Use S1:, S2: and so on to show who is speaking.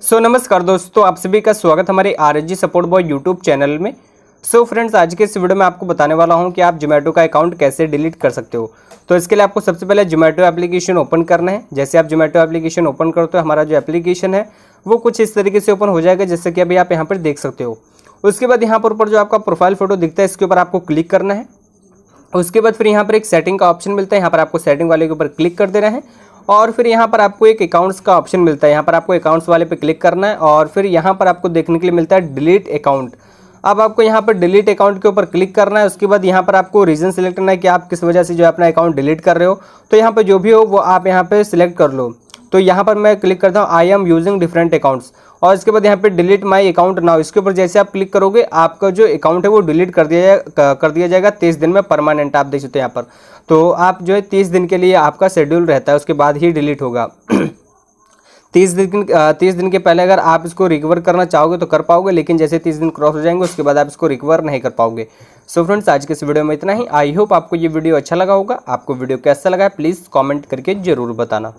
S1: सो so, नमस्कार दोस्तों आप सभी का स्वागत हमारे R S G support boy YouTube channel में सो so, फ्रेंड्स आज के इस वीडियो में आपको बताने वाला हूं कि आप जोमेटो का अकाउंट कैसे डिलीट कर सकते हो तो इसके लिए आपको सबसे पहले जोमेटो एप्लीकेशन ओपन करना है जैसे आप जोमेटो एप्लीकेशन ओपन करते हो हमारा जो एप्लीकेशन है वो कुछ इस तरीके से ओपन हो जाएगा जैसे कि अभी आप यहाँ पर देख सकते हो उसके बाद यहाँ पर ऊपर जो आपका प्रोफाइल फोटो दिखता है इसके ऊपर आपको क्लिक करना है उसके बाद फिर यहाँ पर एक सेटिंग का ऑप्शन मिलता है यहाँ पर आपको सेटिंग वाले के ऊपर क्लिक कर देना है और फिर यहाँ पर आपको एक अकाउंट्स का ऑप्शन मिलता है यहाँ पर आपको अकाउंट्स वाले पे क्लिक करना है और फिर यहाँ पर आपको देखने के लिए मिलता है डिलीट अकाउंट अब आपको यहाँ पर डिलीट अकाउंट के ऊपर क्लिक करना है उसके बाद यहाँ पर आपको रीज़न सिलेक्ट करना है कि आप किस वजह से जो अपना अकाउंट डिलीट कर रहे हो तो यहाँ पर जो भी हो वो आप यहाँ पर सिलेक्ट कर लो तो यहाँ पर मैं क्लिक करता हूँ I am using different accounts और इसके बाद यहाँ पे डिलीट माय अकाउंट नाउ इसके ऊपर जैसे आप क्लिक करोगे आपका जो अकाउंट है वो डिलीट कर दिया कर दिया जाएगा तीस दिन में परमानेंट आप देख सकते हो यहाँ पर तो आप जो है तीस दिन के लिए आपका शेड्यूल रहता है उसके बाद ही डिलीट होगा तीस दिन तीस दिन के पहले अगर आप इसको रिकवर करना चाहोगे तो कर पाओगे लेकिन जैसे तीस दिन क्रॉस हो जाएंगे उसके बाद आप इसको रिकवर नहीं कर पाओगे सो so फ्रेंड्स आज के इस वीडियो में इतना ही आई होप आपको ये वीडियो अच्छा लगा होगा आपको वीडियो कैसा लगा है प्लीज़ कॉमेंट करके ज़रूर बताना